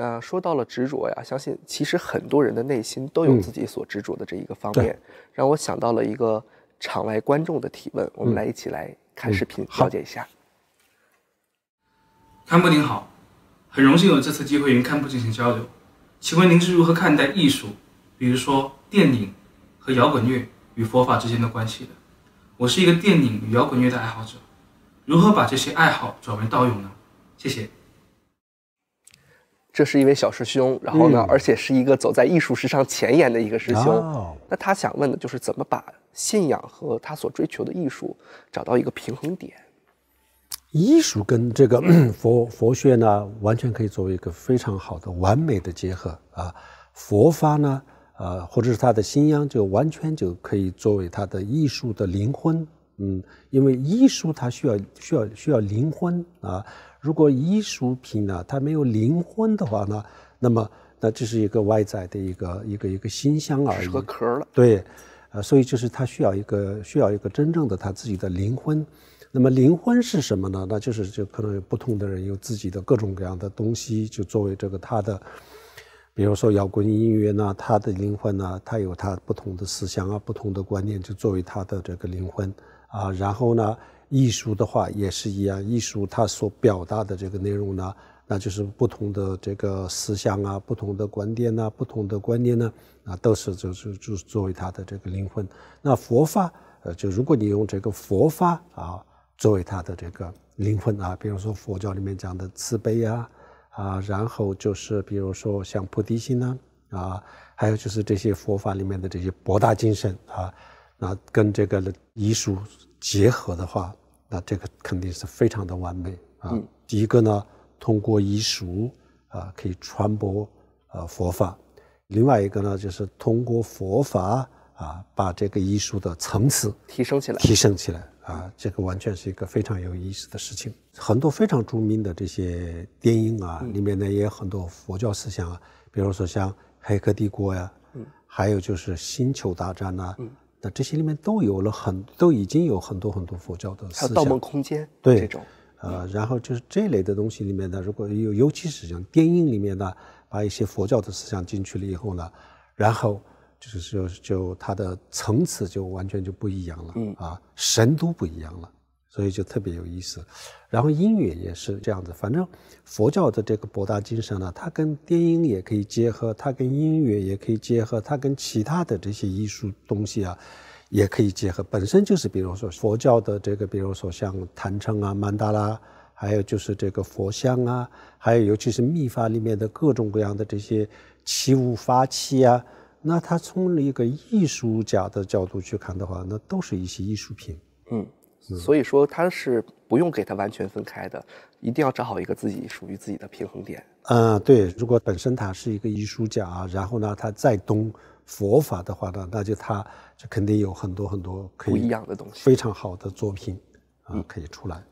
那说到了执着呀，相信其实很多人的内心都有自己所执着的这一个方面。让我想到了一个场外观众的提问，我们来一起来看视频，了解一下。堪布您好，很荣幸有这次机会与堪布进行交流。请问您是如何看待艺术，比如说电影和摇滚乐与佛法之间的关系的？我是一个电影与摇滚乐的爱好者，如何把这些爱好转为道用呢？谢谢。这是一位小师兄，然后呢，而且是一个走在艺术时尚前沿的一个师兄。那他想问的就是，怎么把信仰和他所追求的艺术找到一个平衡点？艺术跟这个 佛佛学呢，完全可以作为一个非常好的完美的结合啊。佛法呢，呃，或者是他的信仰，就完全就可以作为他的艺术的灵魂。嗯，因为艺术它需要需要需要灵魂啊。如果艺术品呢，它没有灵魂的话呢，那么那这是一个外在的一个一个一个形象而已，是个壳了。对，呃，所以就是它需要一个需要一个真正的他自己的灵魂。那么灵魂是什么呢？那就是就可能有不同的人有自己的各种各样的东西，就作为这个他的，比如说摇滚音乐呢，他的灵魂呢，他有他不同的思想啊，不同的观念，就作为他的这个灵魂。啊，然后呢，艺术的话也是一样，艺术它所表达的这个内容呢，那就是不同的这个思想啊，不同的观点呐，不同的观念呢，啊，都是就是就是作为它的这个灵魂。那佛法，呃，就如果你用这个佛法啊作为它的这个灵魂啊，比如说佛教里面讲的慈悲啊啊，然后就是比如说像菩提心呢啊，还有就是这些佛法里面的这些博大精深啊。那跟这个艺术结合的话，那这个肯定是非常的完美啊！第一个呢，通过艺术啊，可以传播呃佛法；另外一个呢，就是通过佛法啊，把这个艺术的层次提升起来，提升起来啊！这个完全是一个非常有意思的事情。很多非常著名的这些电影啊，里面呢也有很多佛教思想啊，比如说像《黑客帝国》呀，嗯，还有就是《星球大战》呐，嗯。那这些里面都有了很，都已经有很多很多佛教的思想。还有《盗梦空间》对这种，呃，然后就是这类的东西里面呢，如果有尤其是像电影里面呢，把一些佛教的思想进去了以后呢，然后就是就它的层次就完全就不一样了，啊，神都不一样了。所以就特别有意思，然后音乐也是这样子。反正佛教的这个博大精深呢，它跟电音也可以结合，它跟音乐也可以结合，它跟其他的这些艺术东西啊，也可以结合。本身就是，比如说佛教的这个，比如说像坛城啊、曼达拉，还有就是这个佛像啊，还有尤其是密法里面的各种各样的这些器物法器啊，那它从一个艺术家的角度去看的话，那都是一些艺术品。嗯。所以说他是不用给他完全分开的，一定要找好一个自己属于自己的平衡点。嗯，对。如果本身他是一个艺术家，然后呢，他再懂佛法的话呢，那就他就肯定有很多很多不一样的东西，非常好的作品啊可以出来。